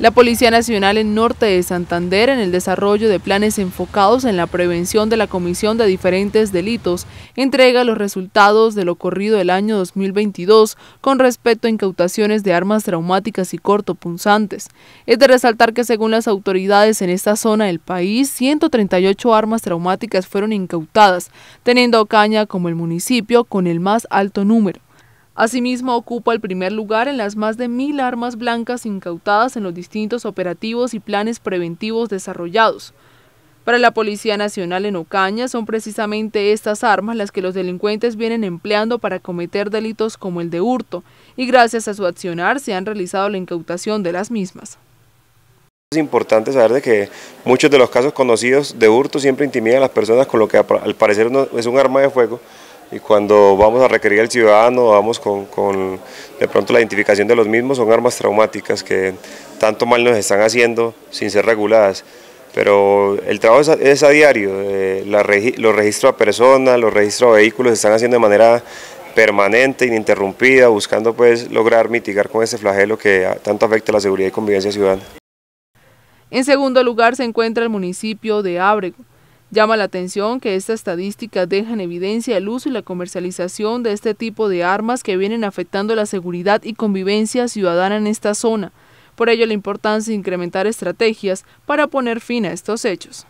La Policía Nacional en Norte de Santander en el desarrollo de planes enfocados en la prevención de la comisión de diferentes delitos entrega los resultados de lo ocurrido el año 2022 con respecto a incautaciones de armas traumáticas y cortopunzantes. Es de resaltar que según las autoridades en esta zona del país, 138 armas traumáticas fueron incautadas, teniendo Ocaña como el municipio con el más alto número. Asimismo, ocupa el primer lugar en las más de mil armas blancas incautadas en los distintos operativos y planes preventivos desarrollados. Para la Policía Nacional en Ocaña son precisamente estas armas las que los delincuentes vienen empleando para cometer delitos como el de hurto, y gracias a su accionar se han realizado la incautación de las mismas. Es importante saber de que muchos de los casos conocidos de hurto siempre intimidan a las personas con lo que al parecer es un arma de fuego, y cuando vamos a requerir al ciudadano, vamos con, de pronto la identificación de los mismos, son armas traumáticas que tanto mal nos están haciendo sin ser reguladas. Pero el trabajo es a, diario, eh, los registros a personas, los registros de vehículos se están haciendo de manera permanente, ininterrumpida, buscando pues lograr mitigar con ese flagelo que tanto afecta a la seguridad y convivencia ciudadana. En segundo lugar se encuentra el municipio de Abre. Llama la atención que esta estadística deja en evidencia el uso y la comercialización de este tipo de armas que vienen afectando la seguridad y convivencia ciudadana en esta zona. Por ello, la importancia de incrementar estrategias para poner fin a estos hechos.